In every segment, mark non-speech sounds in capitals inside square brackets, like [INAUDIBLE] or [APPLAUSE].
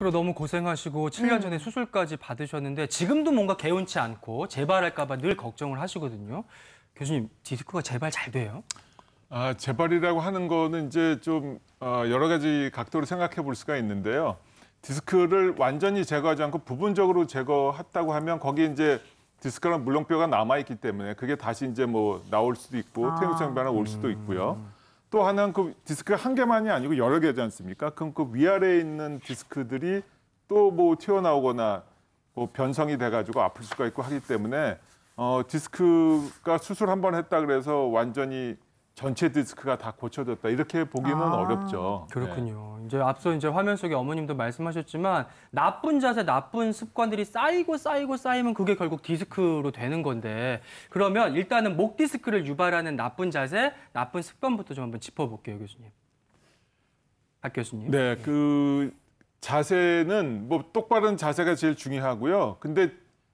그리고 너무 고생하시고 7년 음. 전에 수술까지 받으셨는데 지금도 뭔가 개운치 않고 재발할까 봐 늘 걱정을 하시거든요. 교수님, 디스크가 재발 잘 돼요? 아, 재발이라고 하는 거는 이제 좀 아, 여러 가지 각도로 생각해 볼 수가 있는데요. 디스크를 완전히 제거하지 않고 부분적으로 제거했다고 하면 거기 이제 디스크랑 물렁뼈가 남아 있기 때문에 그게 다시 이제 뭐 나올 수도 있고 아. 퇴행성 변화 올 수도 있고요. 음. 또 하나는 그 디스크 한 개만이 아니고 여러 개지 않습니까? 그럼 그 위아래에 있는 디스크들이 또 뭐 튀어나오거나 뭐 변성이 돼가지고 아플 수가 있고 하기 때문에 어 디스크가 수술 한번 했다 그래서 완전히 전체 디스크가 다 고쳐졌다 이렇게 보기는 아, 어렵죠. 그렇군요. 네. 이제 앞서 이제 화면 속에 어머님도 말씀하셨지만 나쁜 자세, 나쁜 습관들이 쌓이고 쌓이고 쌓이면 그게 결국 디스크로 되는 건데 그러면 일단은 목 디스크를 유발하는 나쁜 자세, 나쁜 습관부터 좀 한번 짚어볼게요, 교수님. 박 교수님. 네, 네. 그 자세는 뭐 똑바른 자세가 제일 중요하고요. 근데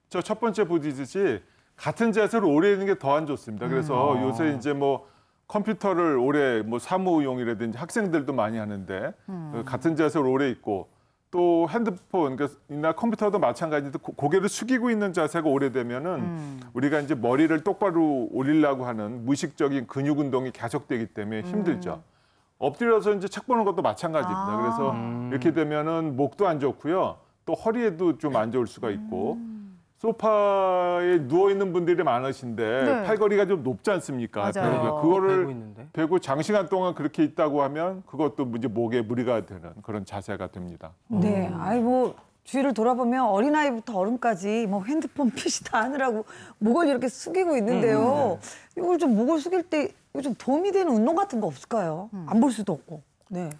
저 첫 번째 보디듯이 같은 자세로 오래 있는 게 더 안 좋습니다. 그래서 음, 어. 요새 이제 뭐 컴퓨터를 오래 뭐 사무용이라든지 학생들도 많이 하는데 음. 그 같은 자세로 오래 있고 또 핸드폰이나 그러니까 컴퓨터도 마찬가지인데 고개를 숙이고 있는 자세가 오래되면은 음. 우리가 이제 머리를 똑바로 올리려고 하는 무의식적인 근육 운동이 계속되기 때문에 힘들죠. 음. 엎드려서 이제 책 보는 것도 마찬가지입니다. 아. 그래서 이렇게 되면은 목도 안 좋고요. 또 허리에도 좀 안 좋을 수가 있고 음. 소파에 누워 있는 분들이 많으신데 네. 팔걸이가 좀 높지 않습니까? 맞아요. 어, 그거를 배고 장시간 동안 그렇게 있다고 하면 그것도 이제 목에 무리가 되는 그런 자세가 됩니다. 네, 음. 아이 뭐 주위를 돌아보면 어린아이부터 어른까지 뭐 핸드폰 PC 다 하느라고 목을 이렇게 숙이고 있는데요. 음, 음 네. 이걸 좀 목을 숙일 때 좀 도움이 되는 운동 같은 거 없을까요? 음. 안볼 수도 없고. 네.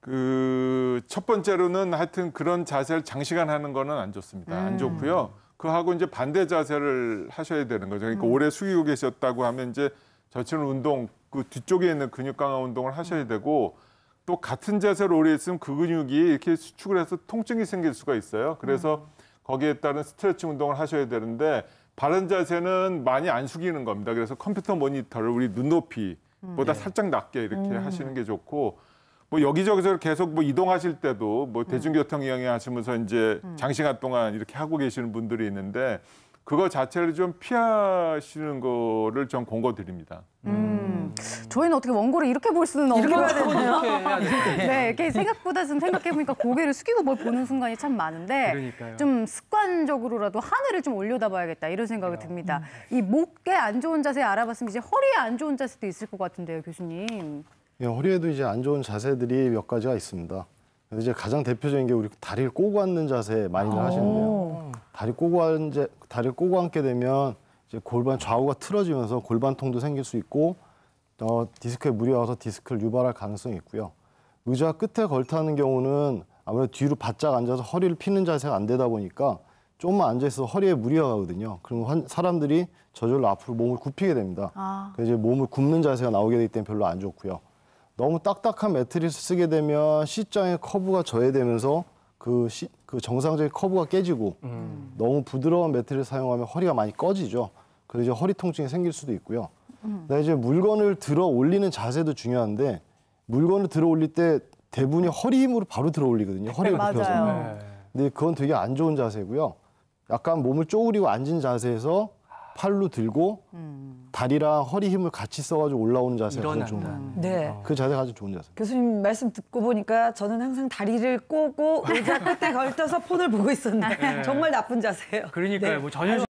그 첫 번째로는 하여튼 그런 자세를 장시간 하는 거는 안 좋습니다. 안 음. 좋고요. 그하고 이제 반대 자세를 하셔야 되는 거죠. 그러니까 음. 오래 숙이고 계셨다고 하면 이제 저체는 운동 그 뒤쪽에 있는 근육 강화 운동을 하셔야 음. 되고 또 같은 자세로 오래 있으면 그 근육이 이렇게 수축을 해서 통증이 생길 수가 있어요. 그래서 음. 거기에 따른 스트레칭 운동을 하셔야 되는데 바른 자세는 많이 안 숙이는 겁니다. 그래서 컴퓨터 모니터를 우리 눈높이보다 음. 살짝 낮게 이렇게 음. 하시는 게 좋고 뭐 여기저기서 계속 뭐 이동하실 때도 뭐 대중교통 이용하시면서 이제 음. 장시간 동안 이렇게 하고 계시는 분들이 있는데 그거 자체를 좀 피하시는 거를 좀 권고드립니다. 음. 저희는 어떻게 원고를 이렇게 볼 수는 없는 거예요. [LAUGHS] 네, 이렇게 생각보다 좀 생각해보니까 고개를 숙이고 뭘 보는 순간이 참 많은데 그러니까요. 좀 습관적으로라도 하늘을 좀 올려다봐야겠다 이런 생각이 듭니다. 음. 이 목에 안 좋은 자세 알아봤으면 이제 허리에 안 좋은 자세도 있을 것 같은데요, 교수님. 예, 허리에도 이제 안 좋은 자세들이 몇 가지가 있습니다. 이제 가장 대표적인 게 우리 다리를 꼬고 앉는 자세 많이들 아. 하시는데요. 다리 꼬고 앉제 다리 꼬고 앉게 되면 이제 골반 좌우가 틀어지면서 골반통도 생길 수 있고 어, 디스크에 무리 가 와서 디스크를 유발할 가능성이 있고요. 의자 끝에 걸타는 경우는 아무래도 뒤로 바짝 앉아서 허리를 피는 자세가 안 되다 보니까 조금만 앉아있어 허리에 무리가 가거든요. 그러면 사람들이 저절로 앞으로 몸을 굽히게 됩니다. 아. 그래서 이제 몸을 굽는 자세가 나오게 되기 때문에 별로 안 좋고요. 너무 딱딱한 매트리스 쓰게 되면 C장의 커브가 저해되면서 그, 시, 그 정상적인 커브가 깨지고 음. 너무 부드러운 매트를 리 사용하면 허리가 많이 꺼지죠. 그래서 이제 허리 통증이 생길 수도 있고요. 음. 그다음에 이제 물건을 들어 올리는 자세도 중요한데 물건을 들어 올릴 때 대부분이 허리 힘으로 바로 들어 올리거든요. 허리를 네, 굽혀서. 네. 근데 그건 되게 안 좋은 자세고요. 약간 몸을 쪼그리고 앉은 자세에서 팔로 들고 음. 다리랑 허리 힘을 같이 써가지고 올라오는 자세가 일어 좋은 거예요. 네. 어, 그 자세가 아주 좋은 자세. 교수님 말씀 듣고 보니까 저는 항상 다리를 꼬고 의자 끝에 걸쳐서 폰을 보고 있었는데 [LAUGHS] 네. 정말 나쁜 자세예요. 그러니까요. 네. 뭐 전혀